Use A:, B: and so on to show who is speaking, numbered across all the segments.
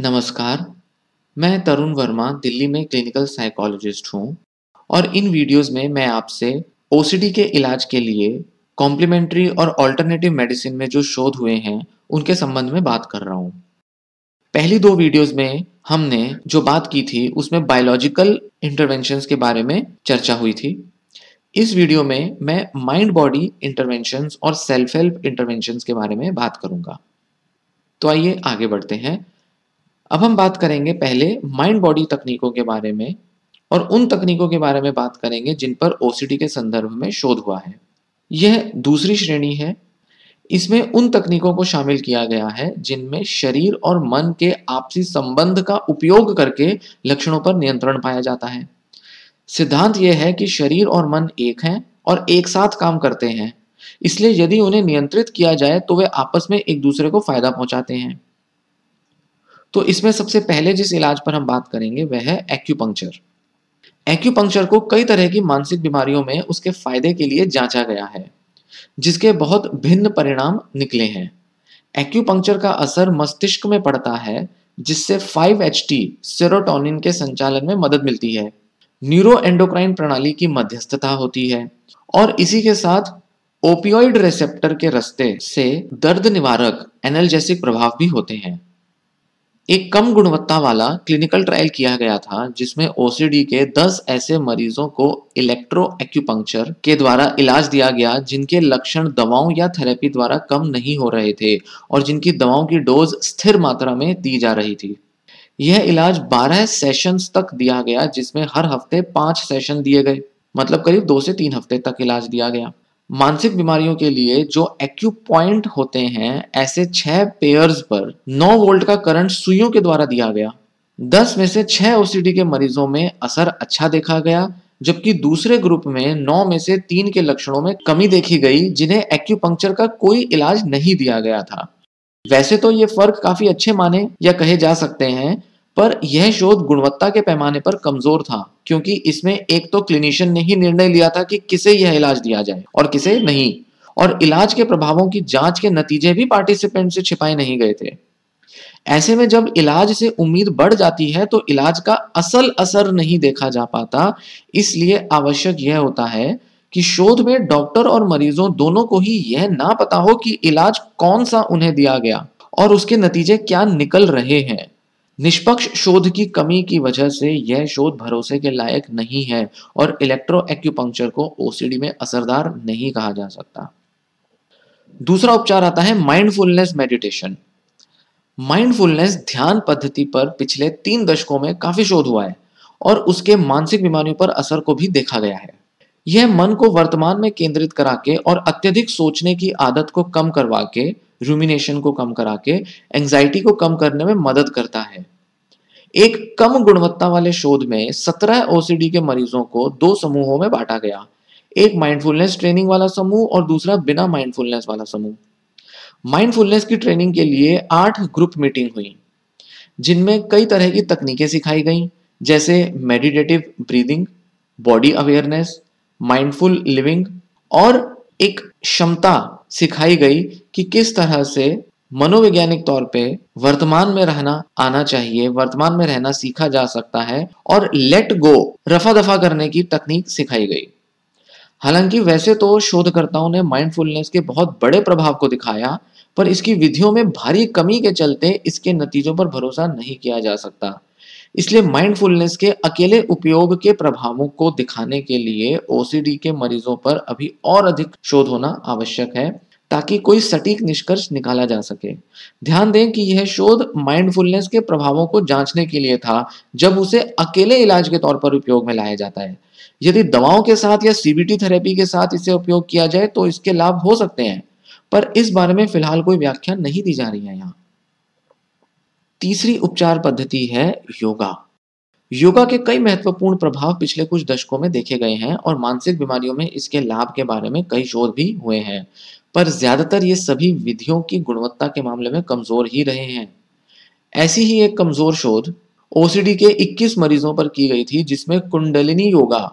A: नमस्कार मैं तरुण वर्मा दिल्ली में क्लिनिकल साइकोलॉजिस्ट हूँ और इन वीडियोस में मैं आपसे ओसीडी के इलाज के लिए कॉम्प्लीमेंट्री और ऑल्टरनेटिव मेडिसिन में जो शोध हुए हैं उनके संबंध में बात कर रहा हूँ पहली दो वीडियोस में हमने जो बात की थी उसमें बायोलॉजिकल इंटरवेंशंस के बारे में चर्चा हुई थी इस वीडियो में मैं माइंड बॉडी इंटरवेंशंस और सेल्फ हेल्प इंटरवेंशंस के बारे में बात करूंगा तो आइए आगे बढ़ते हैं अब हम बात करेंगे पहले माइंड बॉडी तकनीकों के बारे में और उन तकनीकों के बारे में बात करेंगे जिन पर ओसीडी के संदर्भ में शोध हुआ है यह दूसरी श्रेणी है इसमें उन तकनीकों को शामिल किया गया है जिनमें शरीर और मन के आपसी संबंध का उपयोग करके लक्षणों पर नियंत्रण पाया जाता है सिद्धांत यह है कि शरीर और मन एक हैं और एक साथ काम करते हैं इसलिए यदि उन्हें नियंत्रित किया जाए तो वे आपस में एक दूसरे को फायदा पहुंचाते हैं तो इसमें सबसे पहले जिस इलाज पर हम बात करेंगे वह है एक्यूपंक्चर एक्यूपंक्चर को कई तरह की मानसिक बीमारियों में उसके फायदे के लिए जांचा गया है जिसके बहुत भिन्न परिणाम निकले हैं एक्यूपंक्चर का असर मस्तिष्क में पड़ता है जिससे 5-HT सेरोटोनिन के संचालन में मदद मिलती है न्यूरोएंडोक्राइन प्रणाली की मध्यस्थता होती है और इसी के साथ ओपियोइड रिसेप्टर के रस्ते से दर्द निवारक एनर्जेसिक प्रभाव भी होते हैं एक कम गुणवत्ता वाला क्लिनिकल ट्रायल किया गया था जिसमें ओसीडी के 10 ऐसे मरीजों को इलेक्ट्रो एक्यूपंक्चर के द्वारा इलाज दिया गया जिनके लक्षण दवाओं या थेरेपी द्वारा कम नहीं हो रहे थे और जिनकी दवाओं की डोज स्थिर मात्रा में दी जा रही थी यह इलाज 12 सेशंस तक दिया गया जिसमें हर हफ्ते पांच सेशन दिए गए मतलब करीब दो से तीन हफ्ते तक इलाज दिया गया मानसिक बीमारियों के लिए जो एक्यूपॉइंट होते हैं ऐसे छह पेयर्स पर 9 वोल्ट का करंट सुइयों के द्वारा दिया गया 10 में से छह ओसीडी के मरीजों में असर अच्छा देखा गया जबकि दूसरे ग्रुप में नौ में से तीन के लक्षणों में कमी देखी गई जिन्हें एक्यूपंक्चर का कोई इलाज नहीं दिया गया था वैसे तो ये फर्क काफी अच्छे माने या कहे जा सकते हैं पर यह शोध गुणवत्ता के पैमाने पर कमजोर था क्योंकि इसमें एक तो क्लिनिशियन ने ही निर्णय लिया था कि किसे यह इलाज दिया जाए और किसे नहीं और इलाज के प्रभावों की जांच के नतीजे भी पार्टिसिपेंट से छिपाए नहीं गए थे ऐसे में जब इलाज से उम्मीद बढ़ जाती है तो इलाज का असल असर नहीं देखा जा पाता इसलिए आवश्यक यह होता है कि शोध में डॉक्टर और मरीजों दोनों को ही यह ना पता हो कि इलाज कौन सा उन्हें दिया गया और उसके नतीजे क्या निकल रहे हैं निष्पक्ष शोध की कमी की वजह से यह शोध भरोसे के लायक नहीं है और इलेक्ट्रो एक्यूपंक्चर को ओसीडी में असरदार नहीं कहा जा सकता दूसरा उपचार आता है माइंडफुलनेस मेडिटेशन माइंडफुलनेस ध्यान पद्धति पर पिछले तीन दशकों में काफी शोध हुआ है और उसके मानसिक बीमारियों पर असर को भी देखा गया है यह मन को वर्तमान में केंद्रित करा के और अत्यधिक सोचने की आदत को कम करवा के रूमिनेशन को कम करा के एंगजाइटी को कम करने में मदद करता है एक कम गुणवत्ता वाले शोध में 17 ओसीडी के मरीजों को दो समूहों में बांटा गया एक माइंडफुलनेस ट्रेनिंग वाला समूह और दूसरा बिना माइंडफुलनेस वाला समूह माइंडफुलनेस की ट्रेनिंग के लिए आठ ग्रुप मीटिंग हुई जिनमें कई तरह की तकनीकें सिखाई गई जैसे meditative breathing body awareness mindful living और एक क्षमता सिखाई गई कि किस तरह से मनोवैज्ञानिक तौर पे वर्तमान में रहना आना चाहिए वर्तमान में रहना सीखा जा सकता है और लेट गो रफा दफा करने की तकनीक सिखाई गई हालांकि वैसे तो शोधकर्ताओं ने माइंडफुलनेस के बहुत बड़े प्रभाव को दिखाया पर इसकी विधियों में भारी कमी के चलते इसके नतीजों पर भरोसा नहीं किया जा सकता इसलिए माइंडफुलनेस के अकेले उपयोग के प्रभावों को दिखाने के लिए ओसीडी के मरीजों पर अभी और अधिक शोध होना आवश्यक है ताकि कोई सटीक निष्कर्ष निकाला जा सके ध्यान दें कि यह शोध माइंडफुलनेस के प्रभावों को जांचने के लिए था जब उसे अकेले इलाज के तौर पर उपयोग में लाया जाता है यदि दवाओं के साथ या सीबीटी थेरेपी के साथ इसे उपयोग किया जाए तो इसके लाभ हो सकते हैं पर इस बारे में फिलहाल कोई व्याख्या नहीं दी जा रही है यहाँ तीसरी उपचार पद्धति है योगा योगा के कई महत्वपूर्ण प्रभाव पिछले कुछ दशकों में देखे गए हैं और मानसिक बीमारियों में इसके लाभ के बारे में कई शोध भी हुए हैं पर ज्यादातर ये सभी विधियों की गुणवत्ता के मामले में कमजोर ही रहे हैं ऐसी ही एक कमजोर शोध ओसीडी के 21 मरीजों पर की गई थी जिसमें कुंडलिनी योगा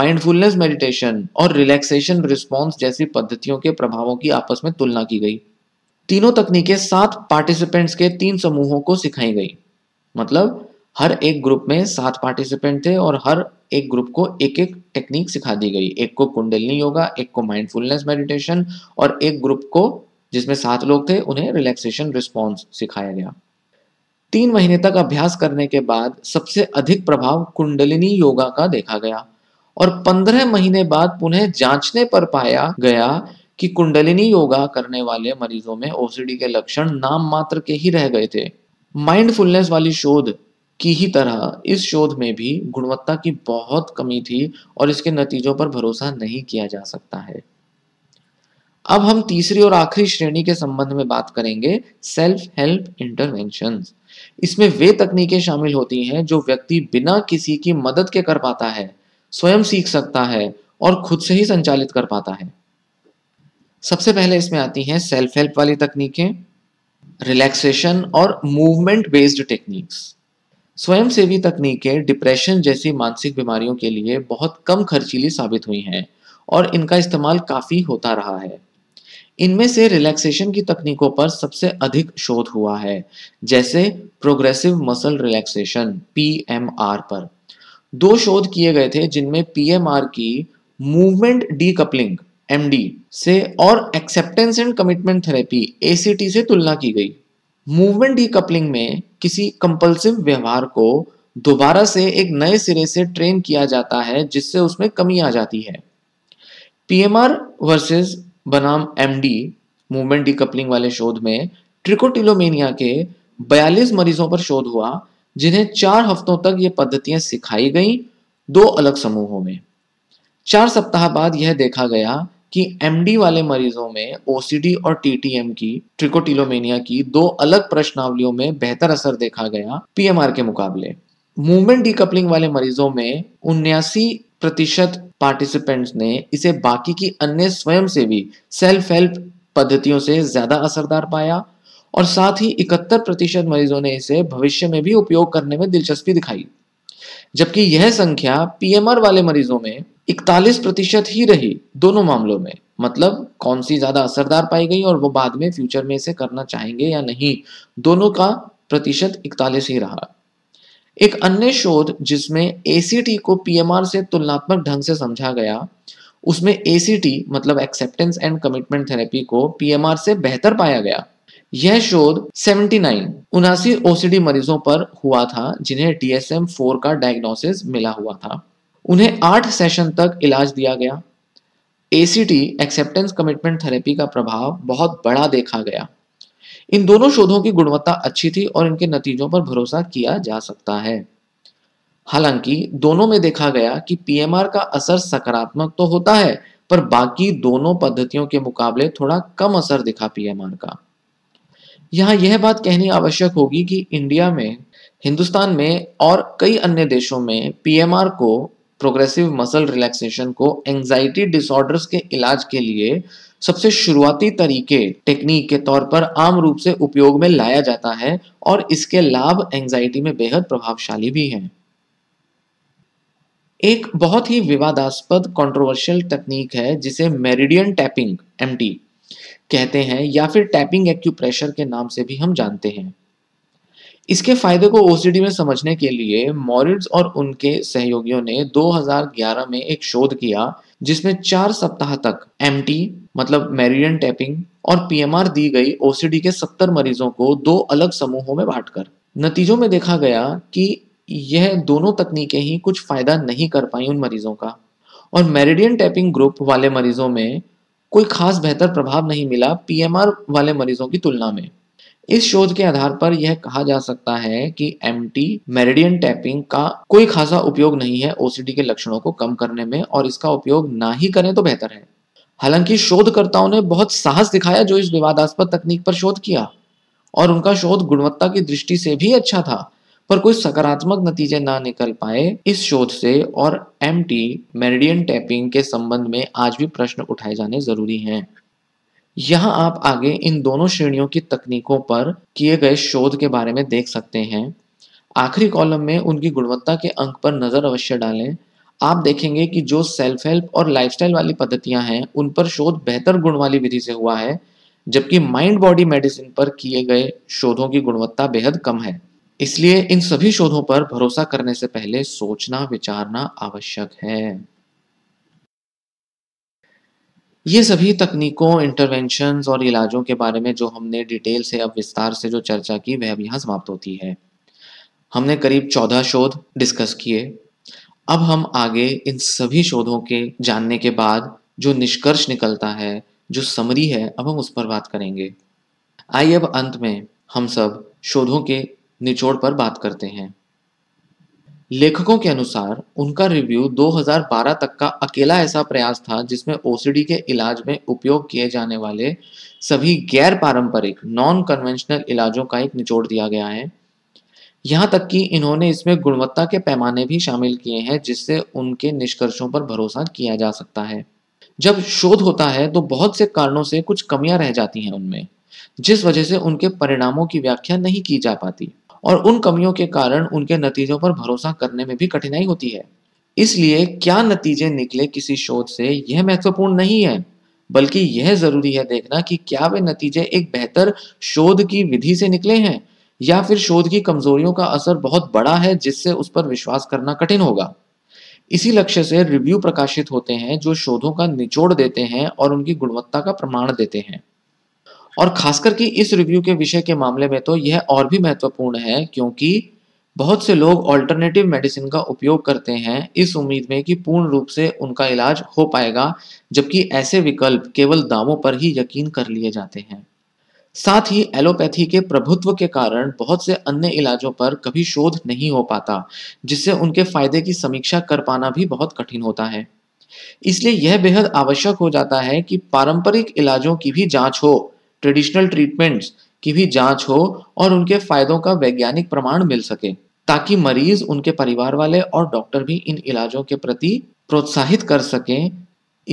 A: माइंडफुलनेस मेडिटेशन और रिलैक्सेशन रिस्पॉन्स जैसी पद्धतियों के प्रभावों की आपस में तुलना की गई तीनों तकनीकें सात पार्टिसिपेंट्स के तीन समूहों को सिखाई गई मतलब हर एक ग्रुप में सात पार्टिसिपेंट थे और हर एक ग्रुप को एक एक टेक्निक सिखा दी गई एक को कुंडलनी योगा एक को माइंडफुलनेस मेडिटेशन और एक ग्रुप को जिसमें सात लोग थे उन्हें रिलैक्सेशन रिस्पॉन्स सिखाया गया तीन महीने तक अभ्यास करने के बाद सबसे अधिक प्रभाव कुंडलिनी योगा का देखा गया और पंद्रह महीने बाद पुनः जांचने पर पाया गया कि कुंडलिनी योगा करने वाले मरीजों में ओसीडी के लक्षण नाम मात्र के ही रह गए थे माइंडफुलनेस वाली शोध की ही तरह इस शोध में भी गुणवत्ता की बहुत कमी थी और इसके नतीजों पर भरोसा नहीं किया जा सकता है अब हम तीसरी और आखिरी श्रेणी के संबंध में बात करेंगे सेल्फ हेल्प इंटरवेंशन इसमें वे तकनीकें शामिल होती हैं जो व्यक्ति बिना किसी की मदद के कर पाता है स्वयं सीख सकता है और खुद से ही संचालित कर पाता है सबसे पहले इसमें आती हैं सेल्फ हेल्प वाली तकनीकें रिलैक्सेशन और मूवमेंट बेस्ड टेक्निक्स स्वयंसेवी तकनीकें डिप्रेशन जैसी मानसिक बीमारियों के लिए बहुत कम खर्चीली साबित हुई हैं और इनका इस्तेमाल काफ़ी होता रहा है इनमें से रिलैक्सेशन की तकनीकों पर सबसे अधिक शोध हुआ है जैसे प्रोग्रेसिव मसल रिलैक्सेशन पी पर दो शोध किए गए थे जिनमें पीएमआर की मूवमेंट डीकपलिंग एम से और acceptance and commitment therapy A से तुलना की गई मूवमेंट डिकपलिंग में किसी कंपल्सिव व्यवहार को दोबारा से एक नए सिरे से ट्रेन किया जाता है जिससे उसमें कमी आ जाती है पीएमआर वर्सेस बनाम एमडी मूवमेंट डिकपलिंग वाले शोध में ट्रिकोटिलोमेनिया के 42 मरीजों पर शोध हुआ जिन्हें चार हफ्तों तक ये पद्धतियां सिखाई गईं दो अलग समूहों में चार सप्ताह बाद यह देखा गया कि एमडी वाले मरीजों में ओसीडी और टीटीएम की ट्रिकोटिलोमेनिया की दो अलग प्रश्नावलियों में बेहतर असर देखा गया पीएमआर के मुकाबले मूवमेंट डीकपलिंग वाले मरीजों में उन्यासी प्रतिशत पार्टिसिपेंट्स ने इसे बाकी की अन्य स्वयं से भी सेल्फ हेल्प पद्धतियों से ज्यादा असरदार पाया और साथ ही इकहत्तर प्रतिशत मरीजों ने इसे भविष्य में भी उपयोग करने में दिलचस्पी दिखाई जबकि यह संख्या पीएमआर वाले मरीजों में इकतालीस प्रतिशत ही रही दोनों मामलों में मतलब कौन सी ज्यादा असरदार पाई गई और वो बाद में फ्यूचर में इसे करना चाहेंगे या नहीं दोनों का प्रतिशत इकतालीस ही रहा एक अन्य शोध जिसमें एसीटी को पीएमआर से तुलनात्मक ढंग से समझा गया उसमें एसीटी मतलब एक्सेप्टेंस एंड कमिटमेंट थेरेपी को पीएमआर से बेहतर पाया गया यह शोध 79 उनासी ओसीडी मरीजों पर हुआ था जिन्हें डीएसएम फोर का डायग्नोसिस मिला हुआ था उन्हें आठ सेशन तक इलाज दिया गया एसीटी एक्सेप्टेंस कमिटमेंट थेरेपी का प्रभाव बहुत बड़ा देखा गया इन दोनों शोधों की गुणवत्ता अच्छी थी और इनके नतीजों पर भरोसा किया जा सकता है हालांकि दोनों में देखा गया कि पीएमआर का असर सकारात्मक तो होता है पर बाकी दोनों पद्धतियों के मुकाबले थोड़ा कम असर दिखा पीएमआर का यहाँ यह बात कहनी आवश्यक होगी कि इंडिया में हिंदुस्तान में और कई अन्य देशों में पीएमआर को प्रोग्रेसिव मसल रिलैक्सेशन को एंजाइटी डिसऑर्डर्स के इलाज के लिए सबसे शुरुआती तरीके टेक्निक के तौर पर आम रूप से उपयोग में लाया जाता है और इसके लाभ एंजाइटी में बेहद प्रभावशाली भी हैं एक बहुत ही विवादास्पद कंट्रोवर्शियल तकनीक है जिसे मेरिडियन टैपिंग एमटी कहते हैं या फिर टैपिंग एक्यूप्रेशर के नाम से भी हम जानते हैं इसके फायदे को ओसीडी में समझने के लिए मॉरिट्स और उनके सहयोगियों ने 2011 में एक शोध किया जिसमें चार सप्ताह तक एम मतलब मेरियन टैपिंग और पीएमआर दी गई ओसीडी के 70 मरीजों को दो अलग समूहों में बांटकर नतीजों में देखा गया कि यह दोनों तकनीकें ही कुछ फायदा नहीं कर पाई उन मरीजों का और मेरिडियन टैपिंग ग्रुप वाले मरीजों में कोई खास बेहतर प्रभाव नहीं मिला पीएमआर वाले मरीजों की तुलना में इस शोध के आधार पर यह कहा जा सकता है कि एम टी मेरिडियन टैपिंग का कोई खासा उपयोग नहीं है ओसीडी के लक्षणों को कम करने में और इसका उपयोग ना ही करें तो बेहतर है हालांकि शोधकर्ताओं ने बहुत साहस दिखाया जो इस विवादास्पद तकनीक पर शोध किया और उनका शोध गुणवत्ता की दृष्टि से भी अच्छा था पर कोई सकारात्मक नतीजे ना निकल पाए इस शोध से और एम टी मेरिडियन टैपिंग के संबंध में आज भी प्रश्न उठाए जाने जरूरी हैं यहाँ आप आगे इन दोनों श्रेणियों की तकनीकों पर किए गए शोध के बारे में देख सकते हैं आखिरी कॉलम में उनकी गुणवत्ता के अंक पर नज़र अवश्य डालें आप देखेंगे कि जो सेल्फ हेल्प और लाइफस्टाइल वाली पद्धतियां हैं उन पर शोध बेहतर गुण वाली विधि से हुआ है जबकि माइंड बॉडी मेडिसिन पर किए गए शोधों की गुणवत्ता बेहद कम है इसलिए इन सभी शोधों पर भरोसा करने से पहले सोचना विचारना आवश्यक है ये सभी तकनीकों इंटरवेंशन और इलाजों के बारे में जो हमने डिटेल से अब विस्तार से जो चर्चा की वह अब यहाँ समाप्त होती है हमने करीब चौदह शोध डिस्कस किए अब हम आगे इन सभी शोधों के जानने के बाद जो निष्कर्ष निकलता है जो समरी है अब हम उस पर बात करेंगे आइए अब अंत में हम सब शोधों के निचोड़ पर बात करते हैं लेखकों के अनुसार उनका रिव्यू 2012 तक का अकेला ऐसा प्रयास था जिसमें ओसीडी के इलाज में उपयोग किए जाने वाले सभी गैर पारंपरिक नॉन कन्वेंशनल इलाजों का एक निचोड़ दिया गया है यहाँ तक कि इन्होंने इसमें गुणवत्ता के पैमाने भी शामिल किए हैं जिससे उनके निष्कर्षों पर भरोसा किया जा सकता है जब शोध होता है तो बहुत से कारणों से कुछ कमियां रह जाती हैं उनमें जिस वजह से उनके परिणामों की व्याख्या नहीं की जा पाती और उन कमियों के कारण उनके नतीजों पर भरोसा करने में भी कठिनाई होती है इसलिए क्या नतीजे निकले किसी शोध से यह महत्वपूर्ण नहीं है बल्कि यह जरूरी है देखना कि क्या वे नतीजे एक बेहतर शोध की विधि से निकले हैं या फिर शोध की कमजोरियों का असर बहुत बड़ा है जिससे उस पर विश्वास करना कठिन होगा इसी लक्ष्य से रिव्यू प्रकाशित होते हैं जो शोधों का निचोड़ देते हैं और उनकी गुणवत्ता का प्रमाण देते हैं और खास करके इस रिव्यू के विषय के मामले में तो यह और भी महत्वपूर्ण है क्योंकि बहुत से लोग ऑल्टरनेटिव मेडिसिन का उपयोग करते हैं इस उम्मीद में कि पूर्ण रूप से उनका इलाज हो पाएगा जबकि ऐसे विकल्प केवल दावों पर ही यकीन कर लिए जाते हैं साथ ही एलोपैथी के प्रभुत्व के कारण बहुत से अन्य इलाजों पर कभी शोध नहीं हो पाता जिससे उनके फायदे की समीक्षा कर पाना भी बहुत कठिन होता है इसलिए यह बेहद आवश्यक हो जाता है कि पारंपरिक इलाजों की भी जांच हो ट्रेडिशनल ट्रीटमेंट्स की भी जांच हो और उनके फायदों का वैज्ञानिक प्रमाण मिल सके ताकि मरीज उनके परिवार वाले और डॉक्टर भी इन इलाजों के प्रति प्रोत्साहित कर सकें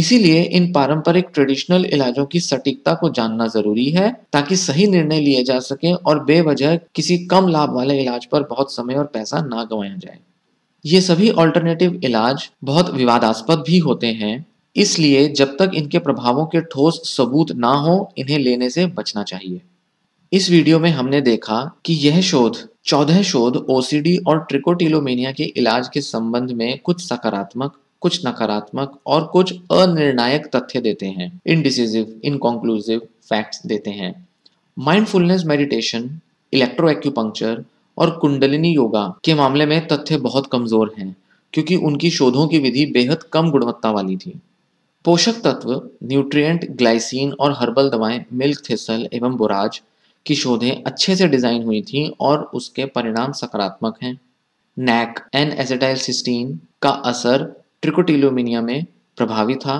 A: इसीलिए इन पारंपरिक ट्रेडिशनल इलाजों की सटीकता को जानना जरूरी है ताकि सही निर्णय लिए जा सके और बेवजह किसी कम लाभ वाले इलाज पर बहुत समय और पैसा ना गंवाया जाए ये सभी ऑल्टरनेटिव इलाज बहुत विवादास्पद भी होते हैं इसलिए जब तक इनके प्रभावों के ठोस सबूत ना हो इन्हें लेने से बचना चाहिए इस वीडियो में हमने देखा कि यह शोध चौदह शोध ओसीडी और ट्रिकोटिलोमेनिया के इलाज के संबंध में कुछ सकारात्मक कुछ नकारात्मक और कुछ अनिर्णायक तथ्य देते हैं इनडिसिजिव इनकॉन्क्लूसिव फैक्ट्स देते हैं माइंडफुलनेस मेडिटेशन इलेक्ट्रो एक्यूपंक्चर और कुंडलिनी योगा के मामले में तथ्य बहुत कमजोर हैं क्योंकि उनकी शोधों की विधि बेहद कम गुणवत्ता वाली थी पोषक तत्व न्यूट्रिएंट ग्लाइसिन और हर्बल दवाएं मिल्क थिसल एवं बुराज की शोधें अच्छे से डिज़ाइन हुई थीं और उसके परिणाम सकारात्मक हैं नैक एन एसेटाइल सिस्टीन का असर ट्रिकोटिलोमिनिया में प्रभावी था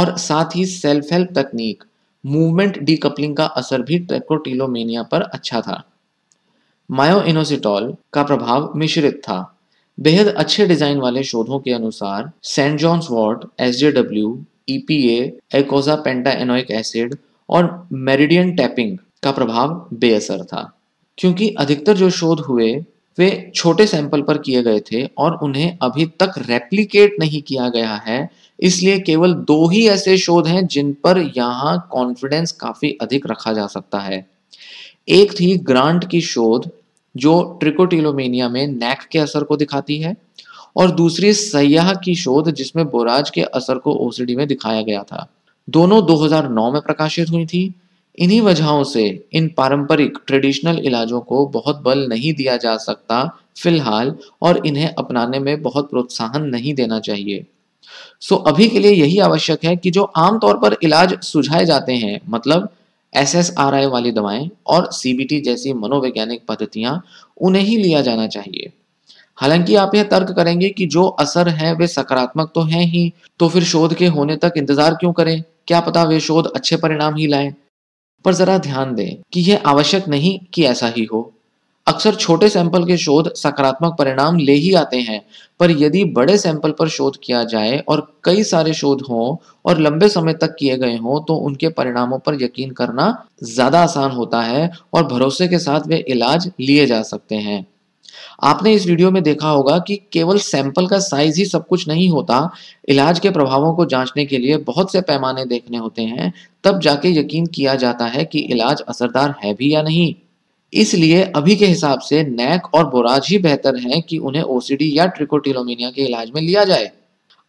A: और साथ ही सेल्फ हेल्प तकनीक मूवमेंट डीकपलिंग का असर भी ट्रिकोटिलोमिनिया पर अच्छा था मायोइनोसिटॉल का प्रभाव मिश्रित था बेहद अच्छे डिजाइन वाले शोधों के अनुसार saint John's wort S EPA eicosapentaenoic acid और मेरिडियन टैपिंग का प्रभाव बेअसर था क्योंकि अधिकतर जो शोध हुए वे छोटे सैंपल पर किए गए थे और उन्हें अभी तक रेप्लिकेट नहीं किया गया है इसलिए केवल दो ही ऐसे शोध हैं जिन पर यहाँ कॉन्फिडेंस काफी अधिक रखा जा सकता है एक थी ग्रांट की शोध जो ट्रिकोटिलोमेनिया में नैक के असर को दिखाती है और दूसरी सयाह की शोध जिसमें बोराज के असर को ओसीडी में दिखाया गया था दोनों 2009 में प्रकाशित हुई थी इन्हीं वजहों से इन पारंपरिक ट्रेडिशनल इलाजों को बहुत बल नहीं दिया जा सकता फिलहाल और इन्हें अपनाने में बहुत प्रोत्साहन नहीं देना चाहिए सो अभी के लिए यही आवश्यक है कि जो आमतौर पर इलाज सुझाए जाते हैं मतलब एस एस आर आई वाली दवाएं और सीबीटी जैसी मनोवैज्ञानिक पद्धतियां उन्हें ही लिया जाना चाहिए हालांकि आप यह तर्क करेंगे कि जो असर है वे सकारात्मक तो हैं ही तो फिर शोध के होने तक इंतजार क्यों करें क्या पता वे शोध अच्छे परिणाम ही लाएं पर जरा ध्यान दें कि यह आवश्यक नहीं कि ऐसा ही हो अक्सर छोटे सैंपल के शोध सकारात्मक परिणाम ले ही आते हैं पर यदि बड़े सैंपल पर शोध किया जाए और कई सारे शोध हों और लंबे समय तक किए गए हों तो उनके परिणामों पर यकीन करना ज़्यादा आसान होता है और भरोसे के साथ वे इलाज लिए जा सकते हैं आपने इस वीडियो में देखा होगा कि केवल सैंपल का साइज ही सब कुछ नहीं होता इलाज के प्रभावों को जांचने के लिए बहुत से पैमाने देखने होते हैं तब जाके यकीन किया जाता है कि इलाज असरदार है भी या नहीं इसलिए अभी के हिसाब से नैक और बोराज ही बेहतर है कि उन्हें ओसीडी या ट्रिकोटिलोमिनिया के इलाज में लिया जाए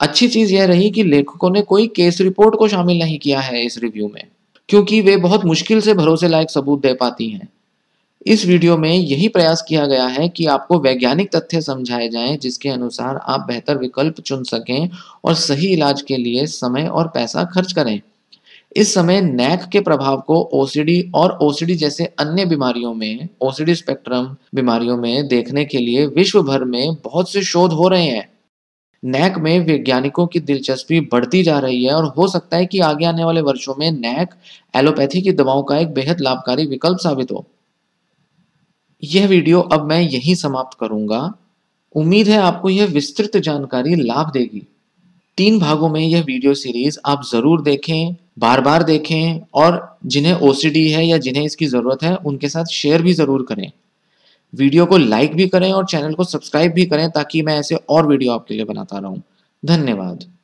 A: अच्छी चीज यह रही कि लेखकों ने कोई केस रिपोर्ट को शामिल नहीं किया है इस रिव्यू में क्योंकि वे बहुत मुश्किल से भरोसे लायक सबूत दे पाती हैं इस वीडियो में यही प्रयास किया गया है कि आपको वैज्ञानिक तथ्य समझाए जाएं जिसके अनुसार आप बेहतर विकल्प चुन सकें और सही इलाज के लिए समय और पैसा खर्च करें इस समय नैक के प्रभाव को ओसीडी और ओसीडी जैसे अन्य बीमारियों में ओसीडी स्पेक्ट्रम बीमारियों में देखने के लिए विश्व भर में बहुत से शोध हो रहे हैं नैक में वैज्ञानिकों की दिलचस्पी बढ़ती जा रही है और हो सकता है कि आगे आने वाले वर्षों में नैक एलोपैथी की दवाओं का एक बेहद लाभकारी विकल्प साबित हो यह वीडियो अब मैं यहीं समाप्त करूंगा उम्मीद है आपको यह विस्तृत जानकारी लाभ देगी तीन भागों में यह वीडियो सीरीज आप जरूर देखें बार बार देखें और जिन्हें ओ है या जिन्हें इसकी ज़रूरत है उनके साथ शेयर भी ज़रूर करें वीडियो को लाइक भी करें और चैनल को सब्सक्राइब भी करें ताकि मैं ऐसे और वीडियो आपके लिए बनाता रहूं धन्यवाद